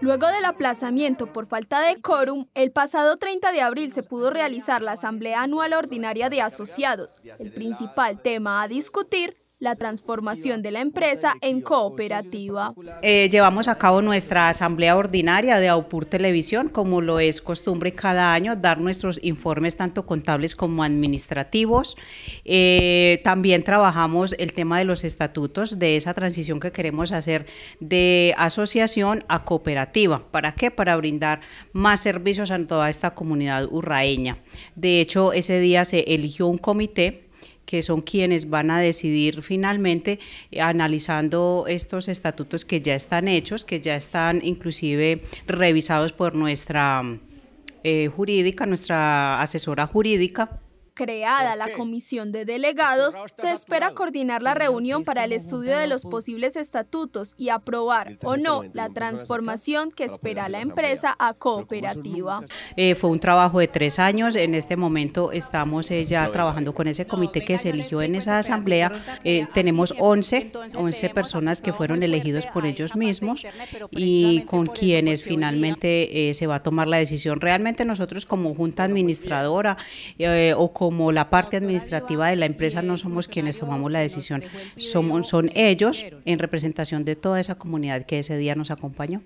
Luego del aplazamiento por falta de quórum, el pasado 30 de abril se pudo realizar la Asamblea Anual Ordinaria de Asociados. El principal tema a discutir la transformación de la empresa en cooperativa. Eh, llevamos a cabo nuestra asamblea ordinaria de AUPUR Televisión, como lo es costumbre cada año, dar nuestros informes tanto contables como administrativos. Eh, también trabajamos el tema de los estatutos, de esa transición que queremos hacer de asociación a cooperativa. ¿Para qué? Para brindar más servicios a toda esta comunidad urraeña. De hecho, ese día se eligió un comité que son quienes van a decidir finalmente eh, analizando estos estatutos que ya están hechos, que ya están inclusive revisados por nuestra eh, jurídica, nuestra asesora jurídica Creada la comisión de delegados, se espera coordinar la reunión para el estudio de los posibles estatutos y aprobar o no la transformación que espera la empresa a cooperativa. Eh, fue un trabajo de tres años, en este momento estamos eh, ya trabajando con ese comité que se eligió en esa este asamblea, eh, tenemos 11, 11 personas que fueron elegidos por ellos mismos y con quienes finalmente se va a tomar la decisión. Realmente nosotros como junta pues administradora o como como la parte administrativa de la empresa no somos quienes tomamos la decisión, son ellos en representación de toda esa comunidad que ese día nos acompañó.